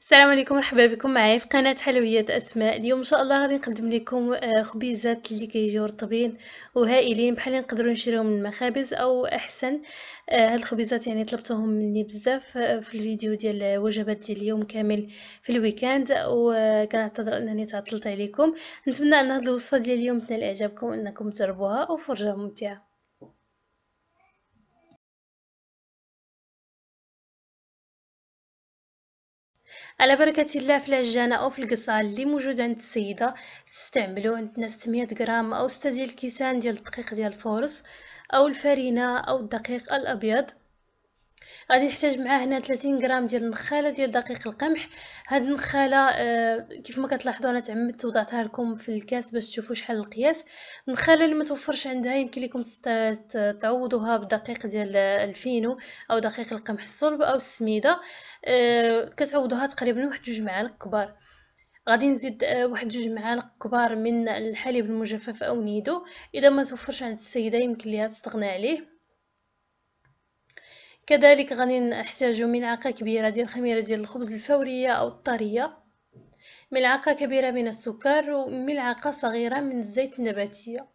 السلام عليكم مرحبا بكم معايا في قناه حلويات اسماء اليوم ان شاء الله غادي نقدم لكم آه، خبيزات اللي كيجيو رطبين وهائلين بحال اللي نقدروا نشريهم من المخابز او احسن آه، هاد الخبيزات يعني طلبتوهم مني بزاف آه، في الفيديو ديال وجبات ديال اليوم كامل في الويكاند وكنعتذر انني تعطلت عليكم نتمنى ان هاد الوصفه ديال اليوم تنال اعجابكم انكم تجربوها وفرجه ممتعه على بركه الله في العجانه او في القصال اللي موجود عند السيده تستعملو عند الناس 600 غرام او 6 ديال الكيسان ديال الدقيق ديال الفورص او الفرينه او الدقيق الابيض غادي نحتاج معاه هنا 30 غرام ديال النخاله ديال دقيق القمح هاد النخاله آه، كيف ما كتلاحظوا انا تعمدت وضعتها لكم في الكاس باش تشوفوا شحال القياس النخاله اللي ما توفرش عندها يمكن لكم تعوضوها بدقيق ديال الفينو او دقيق القمح الصلب او السميده آه، كتعوضوها تقريبا واحد جوج معالق كبار غادي نزيد آه، واحد جوج معالق كبار من الحليب المجفف او نيدو اذا ما توفرش عند السيده يمكن ليها تستغنى عليه كذلك غادي نحتاجو ملعقه كبيره ديال الخميره ديال الخبز الفوريه او الطريه ملعقه كبيره من السكر وملعقه صغيره من الزيت النباتيه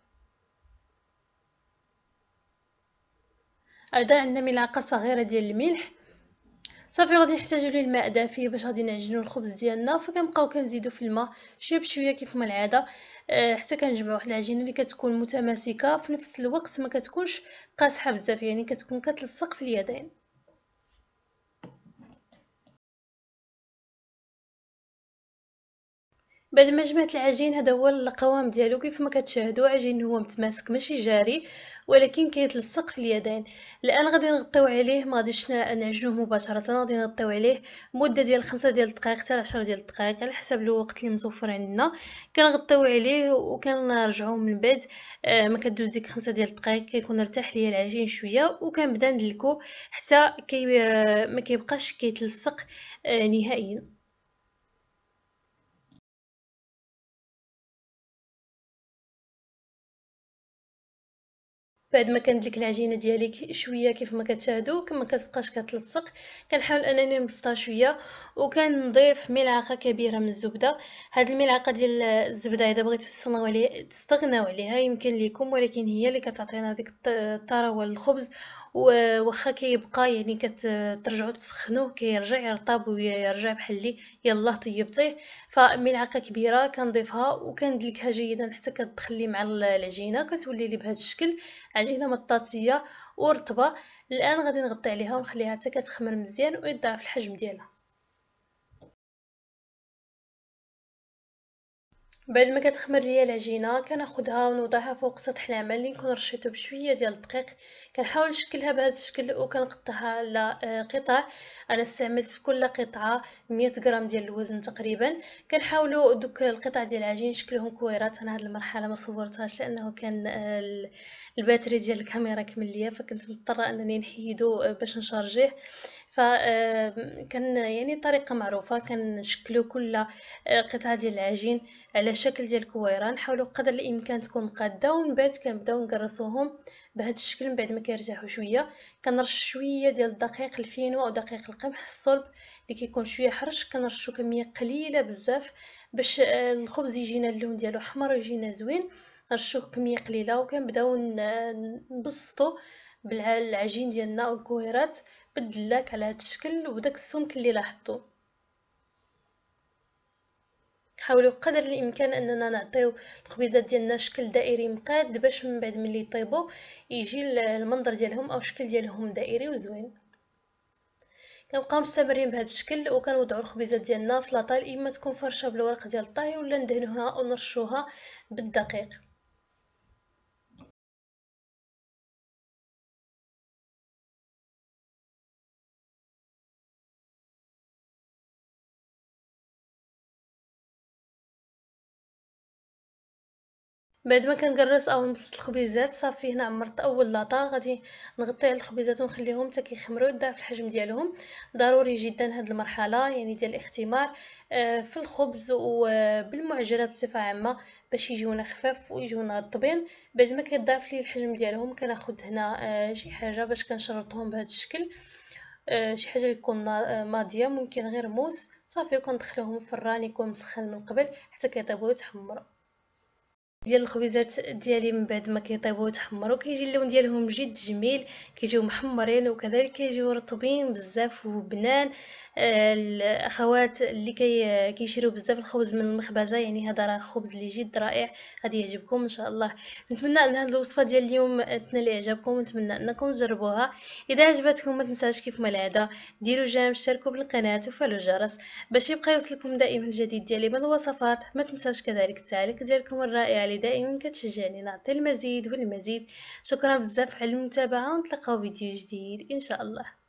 ايضا عندنا ملعقه صغيره ديال الملح صافي غادي نحتاجو ليه الماء دافي باش غادي نعجنو الخبز ديالنا فكنبقاو كنزيدو في الماء شويه بشويه كيف ما العاده آه، حتى كنجمع واحد العجينه اللي كتكون متماسكه في نفس الوقت ما كتكونش قاصحه بزاف يعني كتكون كتلصق في اليدين بعد ما جمعت العجين هذا هو القوام ديالو كيف ما كتشاهدوا عجين هو متماسك ماشي جاري ولكن كيتلصق في اليدين الان غادي نغطيو عليه ما غاديش نعجنوه مباشره غادي نغطيو عليه مده ديال 5 ديال الدقائق حتى 10 ديال الدقائق على حسب الوقت اللي متوفر عندنا كنغطيو عليه وكنرجعوه من بعد آه ما كدوز ديك 5 ديال الدقائق كيكون ارتاح ليا العجين شويه وكنبدا ندلكو حتى كي آه ما كيبقاش كيتلصق آه نهائيا بعد ما كانت العجينه ديالي شويه كيف ما كتشاهدوا كما كتبقاش كتلصق كنحاول انني نبسطها شويه وكنضيف ملعقه كبيره من الزبده هاد الملعقه ديال الزبده اذا بغيتو تستغناو عليها تستغناو عليها يمكن ليكم ولكن هي اللي كتعطينا ديك الطراوه للخبز وخا كيبقى يعني كترجعوا تسخنوه كيرجع يرطب ويرجع بحال لي يلاه طيبتيه فملعقه كبيره كنضيفها وكندلكها جيدا حتى كتدخل مع العجينه كتولي لي بهذا الشكل عجينه مطاطيه ورطبه الان غادي نغطي عليها ونخليها حتى كتخمر مزيان ويضاعف الحجم ديالها بعد ما كتخمر ليا العجينه كناخدها ونوضعها فوق سطح العمل اللي نكون رشيتو بشويه ديال الدقيق كنحاول نشكلها بهذا الشكل وكنقطعها على آه، قطع انا استعملت في كل قطعه 100 غرام ديال الوزن تقريبا كنحاولوا دوك القطع ديال العجين نشكلهم كويرات انا هاد المرحله ما صورتهاش لانه كان آه، الباتري ديال الكاميرا كمل ليا فكنت مضطره انني نحيدو آه، باش نشارجيه فكان آه، يعني طريقة معروفة كنشكلو كل آه، قطعة ديال العجين على شكل ديال كويره نحاولوا قدر الامكان تكون قاده ومن بعد كنبداو نكرسوهم بهذا الشكل من بعد ما كيرتاحوا شويه كنرش شويه ديال الدقيق الفينو او دقيق القمح الصلب اللي كيكون شويه حرش كنرشو كميه قليله بزاف باش آه، الخبز يجينا اللون ديالو احمر ويجينا زوين نرشوه كميه قليله وكنبداو نبسطو بالعجين ديالنا والكوهيرات بدلاك على هذا الشكل وداك السمك اللي لاحظتو حاولوا قدر الامكان اننا نعطيو الخبيزات ديالنا شكل دائري مقاد باش من بعد ملي يطيبوا يجي المنظر ديالهم او الشكل ديالهم دائري وزوين كنبقاو مستمرين بهذا الشكل وكنوضعوا الخبيزات ديالنا في لاطال اما تكون فرشه بالورق ديال الطهي ولا ندهنوها ونرشوها بالدقيق بعد ما كنقرص او نبسط الخبيزات صافي هنا عمرت اول لاطا غادي نغطي على الخبيزات ونخليهم حتى كيخمروا يضاعف الحجم ديالهم ضروري جدا هاد المرحله يعني ديال الاختمار آه، في الخبز وبالمعجنه آه، بصفه عامه باش يجيونا خفاف ويجيونا رطبين بعد ما كيضاعف لي الحجم ديالهم كناخذ هنا آه، شي حاجه باش كنشرطهم بهذا الشكل شي حاجه تكون ماضيه ممكن غير موس صافي وكندخلوهم في الفران يكون مسخن من قبل حتى كيطيبوا ويتحمروا ديال الخبيزات ديالي من بعد ما كيطيبوا وتحمروا كيجي اللون ديالهم جد جميل كيجيو محمرين وكذلك كيجيو رطبين بزاف وبنان الاخوات اللي كي كيشريو بزاف الخبز من المخبزه يعني هذا راه خبز اللي جد رائع غادي يعجبكم ان شاء الله نتمنى ان هذه الوصفه ديال اليوم تنال اعجابكم ونتمنى انكم تجربوها اذا عجبتكم ما تنساوش كيف ما العاده ديروا جيم اشتركوا بالقناه وفعلوا الجرس باش يبقى يوصلكم دائما الجديد ديالي من الوصفات ما تنساوش كذلك التعليق ديالكم الرائع اللي دائما كتشجعني نعطي المزيد والمزيد شكرا بزاف على المتابعه ونتلاقاو فيديو جديد ان شاء الله